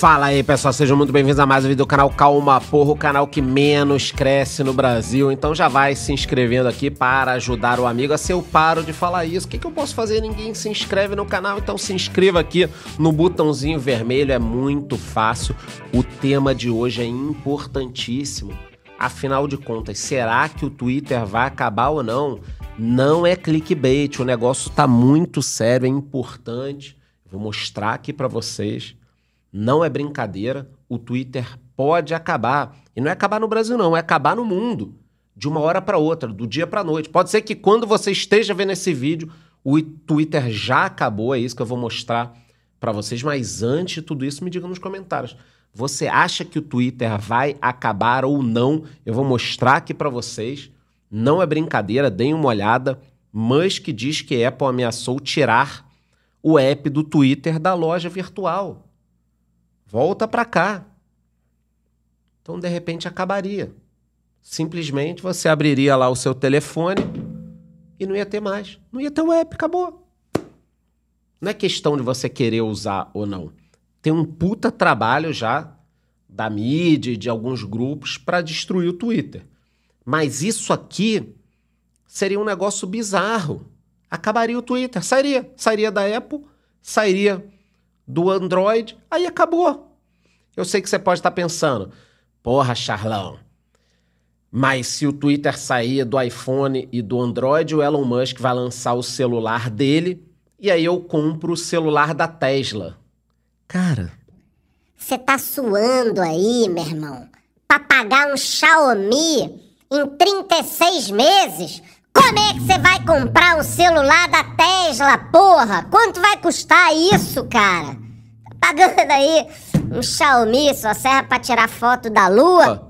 Fala aí, pessoal, sejam muito bem-vindos a mais um vídeo do canal Calma Porra, o canal que menos cresce no Brasil. Então já vai se inscrevendo aqui para ajudar o amigo. Se eu paro de falar isso, o que, que eu posso fazer? Ninguém se inscreve no canal, então se inscreva aqui no botãozinho vermelho, é muito fácil. O tema de hoje é importantíssimo. Afinal de contas, será que o Twitter vai acabar ou não? Não é clickbait, o negócio está muito sério, é importante. Vou mostrar aqui para vocês não é brincadeira, o Twitter pode acabar. E não é acabar no Brasil, não, é acabar no mundo. De uma hora para outra, do dia para noite. Pode ser que quando você esteja vendo esse vídeo, o Twitter já acabou, é isso que eu vou mostrar para vocês. Mas antes de tudo isso, me diga nos comentários. Você acha que o Twitter vai acabar ou não? Eu vou mostrar aqui para vocês. Não é brincadeira, deem uma olhada. Musk diz que Apple ameaçou tirar o app do Twitter da loja virtual. Volta para cá. Então, de repente, acabaria. Simplesmente você abriria lá o seu telefone e não ia ter mais. Não ia ter o app, acabou. Não é questão de você querer usar ou não. Tem um puta trabalho já da mídia e de alguns grupos para destruir o Twitter. Mas isso aqui seria um negócio bizarro. Acabaria o Twitter, sairia, sairia da Apple, sairia do Android, aí acabou. Eu sei que você pode estar pensando, porra, Charlão, mas se o Twitter sair do iPhone e do Android, o Elon Musk vai lançar o celular dele e aí eu compro o celular da Tesla. Cara. Você tá suando aí, meu irmão, pra pagar um Xiaomi em 36 meses? Como é que você vai comprar um celular da Tesla, porra? Quanto vai custar isso, cara? Tá pagando aí um Xiaomi, só serve pra tirar foto da lua?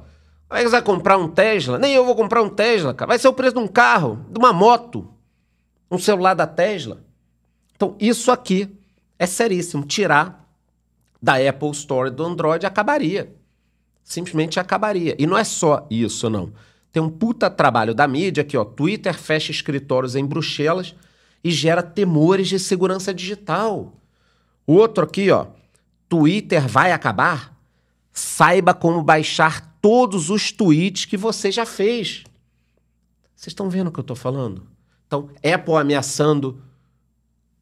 como é que você vai comprar um Tesla? Nem eu vou comprar um Tesla, cara. Vai ser o preço de um carro, de uma moto, um celular da Tesla. Então, isso aqui é seríssimo. Tirar da Apple Store do Android acabaria. Simplesmente acabaria. E não é só isso, não. Tem um puta trabalho da mídia aqui, ó, Twitter fecha escritórios em Bruxelas e gera temores de segurança digital. Outro aqui, ó, Twitter vai acabar? Saiba como baixar todos os tweets que você já fez. Vocês estão vendo o que eu estou falando? Então, Apple ameaçando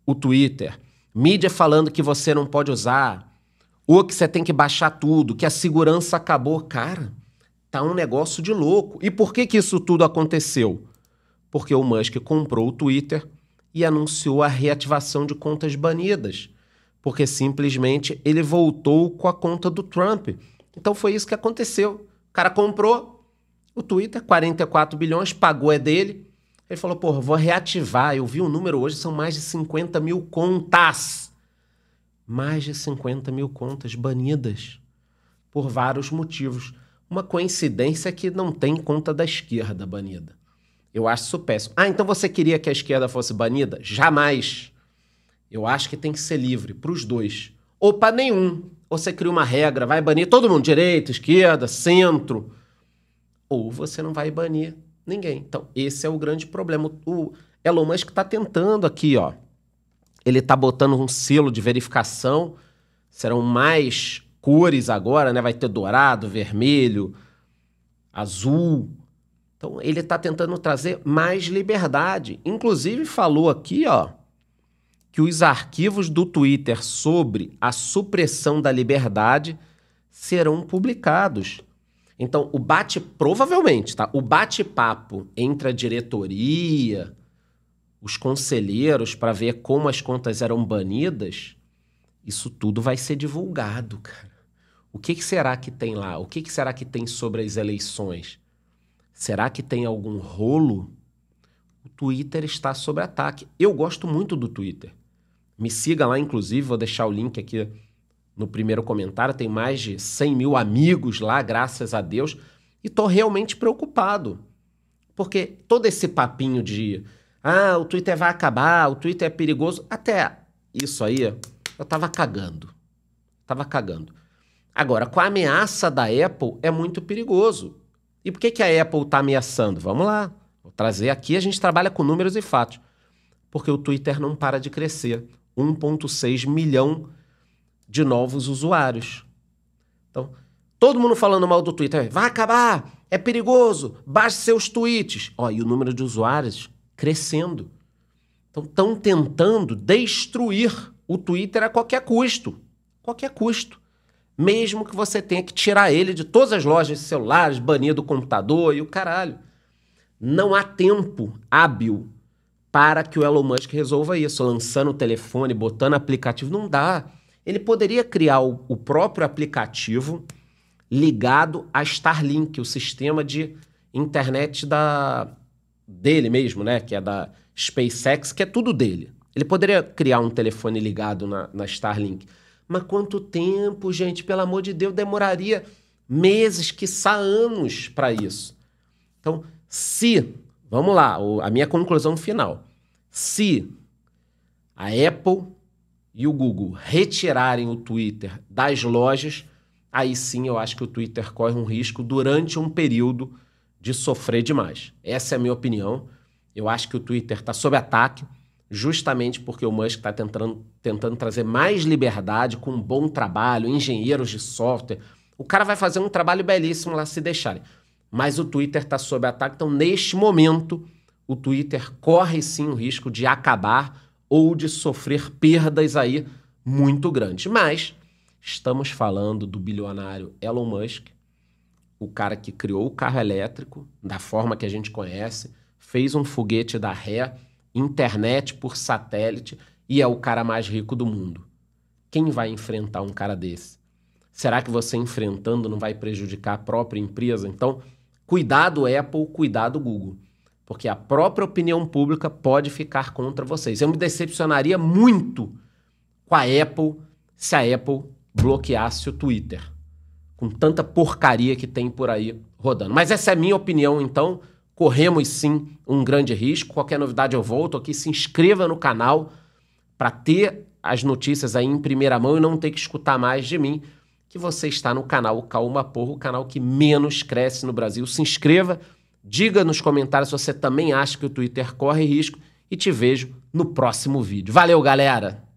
o Twitter, mídia falando que você não pode usar, ou que você tem que baixar tudo, que a segurança acabou. Cara, Tá um negócio de louco. E por que, que isso tudo aconteceu? Porque o Musk comprou o Twitter e anunciou a reativação de contas banidas. Porque simplesmente ele voltou com a conta do Trump. Então foi isso que aconteceu. O cara comprou o Twitter, 44 bilhões, pagou é dele. Ele falou, porra, vou reativar. Eu vi o número hoje, são mais de 50 mil contas. Mais de 50 mil contas banidas. Por vários motivos. Uma coincidência que não tem conta da esquerda banida. Eu acho isso péssimo. Ah, então você queria que a esquerda fosse banida? Jamais. Eu acho que tem que ser livre para os dois. Ou para nenhum. Ou você cria uma regra, vai banir todo mundo, direita, esquerda, centro. Ou você não vai banir ninguém. Então, esse é o grande problema. O Elon Musk está tentando aqui, ó. Ele está botando um selo de verificação. Serão mais cores agora, né? Vai ter dourado, vermelho, azul. Então ele está tentando trazer mais liberdade. Inclusive falou aqui, ó, que os arquivos do Twitter sobre a supressão da liberdade serão publicados. Então, o bate provavelmente, tá? O bate-papo entre a diretoria, os conselheiros para ver como as contas eram banidas, isso tudo vai ser divulgado, cara. O que, que será que tem lá? O que, que será que tem sobre as eleições? Será que tem algum rolo? O Twitter está sob ataque. Eu gosto muito do Twitter. Me siga lá, inclusive, vou deixar o link aqui no primeiro comentário. Tem mais de 100 mil amigos lá, graças a Deus. E estou realmente preocupado. Porque todo esse papinho de ah, o Twitter vai acabar, o Twitter é perigoso, até isso aí eu tava cagando. Tava cagando. Agora, com a ameaça da Apple, é muito perigoso. E por que, que a Apple está ameaçando? Vamos lá, vou trazer aqui, a gente trabalha com números e fatos. Porque o Twitter não para de crescer. 1,6 milhão de novos usuários. Então, todo mundo falando mal do Twitter. Vai acabar, é perigoso, baixe seus tweets. Ó, e o número de usuários crescendo. Então, estão tentando destruir o Twitter a qualquer custo. Qualquer custo mesmo que você tenha que tirar ele de todas as lojas de celulares, banir do computador e o caralho. Não há tempo hábil para que o Elon Musk resolva isso, lançando o telefone, botando aplicativo, não dá. Ele poderia criar o, o próprio aplicativo ligado a Starlink, o sistema de internet da dele mesmo, né, que é da SpaceX, que é tudo dele. Ele poderia criar um telefone ligado na, na Starlink. Mas quanto tempo, gente? Pelo amor de Deus, demoraria meses, quiçá anos para isso. Então, se, vamos lá, a minha conclusão final. Se a Apple e o Google retirarem o Twitter das lojas, aí sim eu acho que o Twitter corre um risco durante um período de sofrer demais. Essa é a minha opinião. Eu acho que o Twitter está sob ataque justamente porque o Musk está tentando, tentando trazer mais liberdade com um bom trabalho, engenheiros de software. O cara vai fazer um trabalho belíssimo lá se deixarem. Mas o Twitter está sob ataque, então neste momento o Twitter corre sim o risco de acabar ou de sofrer perdas aí muito grandes. Mas estamos falando do bilionário Elon Musk, o cara que criou o carro elétrico da forma que a gente conhece, fez um foguete da ré internet por satélite e é o cara mais rico do mundo. Quem vai enfrentar um cara desse? Será que você enfrentando não vai prejudicar a própria empresa? Então, cuidado Apple, cuidado Google, porque a própria opinião pública pode ficar contra vocês. Eu me decepcionaria muito com a Apple se a Apple bloqueasse o Twitter, com tanta porcaria que tem por aí rodando. Mas essa é a minha opinião, então corremos sim um grande risco. Qualquer novidade eu volto aqui. Se inscreva no canal para ter as notícias aí em primeira mão e não ter que escutar mais de mim que você está no canal Calma Porra, o canal que menos cresce no Brasil. Se inscreva, diga nos comentários se você também acha que o Twitter corre risco e te vejo no próximo vídeo. Valeu, galera!